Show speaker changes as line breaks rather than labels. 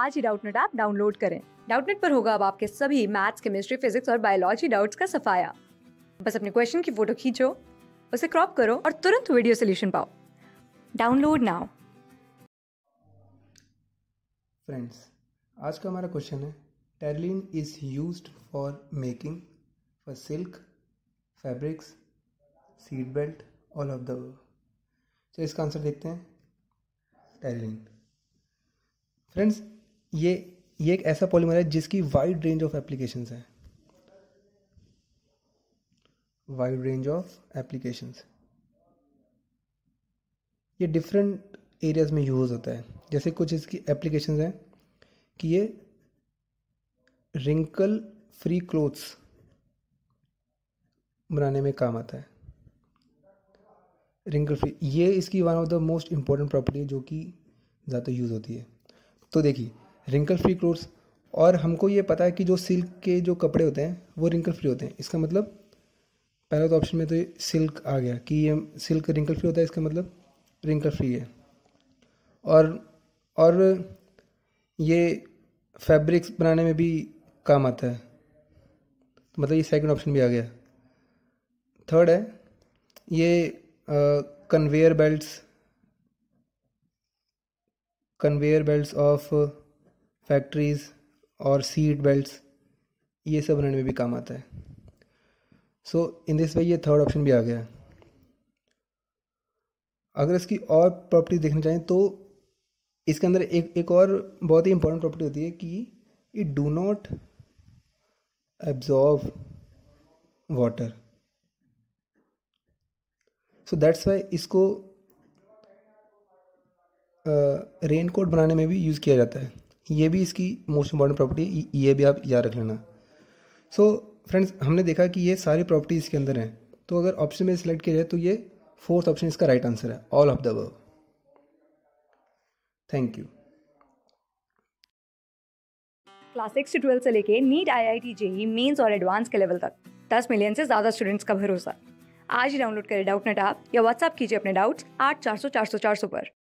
आज ही Doubtnut app download करें डाउटनेट पर होगा अब आपके सभी मैथ्स केमिस्ट्री फिजिक्स और बायोलॉजी डाउट्स का सफाया बस अपने क्वेश्चन की फोटो खींचो उसे क्रॉप करो और तुरंत वीडियो सोल्यूशन पाओ डाउनलोड नाउ
फ्रेंड्स आज का हमारा क्वेश्चन है terylene is use for making for silk fabrics seat belt all of the चलिए इसका आंसर देखते हैं टेरलिन फ्रेंड्स ये ये एक ऐसा पॉलीमर है जिसकी वाइड रेंज ऑफ एप्लीकेशंस है वाइड रेंज ऑफ एप्लीकेशंस ये डिफरेंट एरियाज में यूज़ होता है जैसे कुछ इसकी एप्लीकेशंस हैं कि ये रिंकल फ्री क्लोथ्स बनाने में काम आता है रिंकल फ्री ये इसकी one of the most important property है जो कि ज़्यादा यूज़ होती है तो देखिए रिंकल फ्री क्लोथ्स और हमको ये पता है कि जो सिल्क के जो कपड़े होते हैं वो रिंकल फ्री होते हैं इसका मतलब पहला तो ऑप्शन में तो सिल्क आ गया कि ये सिल्क रिंकल फ्री होता है इसका मतलब रिंकल फ्री है और और ये फैब्रिक्स बनाने में भी काम आता है तो मतलब ये सेकंड ऑप्शन भी आ गया थर्ड है ये conveyor belts conveyor belts of factories और सीट बेल्ट्स ये सब बनाने में भी काम आता है सो इन दिस वे ये थर्ड ऑप्शन भी आ गया अगर इसकी और प्रॉपर्टी देखना चाहें तो इसके अंदर एक एक और बहुत ही इंपॉर्टेंट प्रॉपर्टी होती है कि it do not absorb water so that's why इसको रेन uh, कोट बनाने में भी यूज़ किया जाता है ये भी इसकी मोस्ट इंपॉर्टेंट प्रॉपर्टी है ये भी आप याद रख लेना सो so, फ्रेंड्स हमने देखा कि ये सारी प्रॉपर्टी इसके अंदर हैं तो अगर ऑप्शन में सिलेक्ट किया जाए तो ये फोर्थ ऑप्शन इसका राइट आंसर है all of the verb thank you
class six से ट्वेल्व से लेके NEET I I T JEE mains और एडवांस के लेवल तक दस मिलियन से ज़्यादा स्टूडेंट्स का भरोसा आज ही डाउनलोड करें डाउट नेट आप या व्हाट्सएप कीजिए अपने डाउट्स आठ चार सौ चार सौ चार सौ पर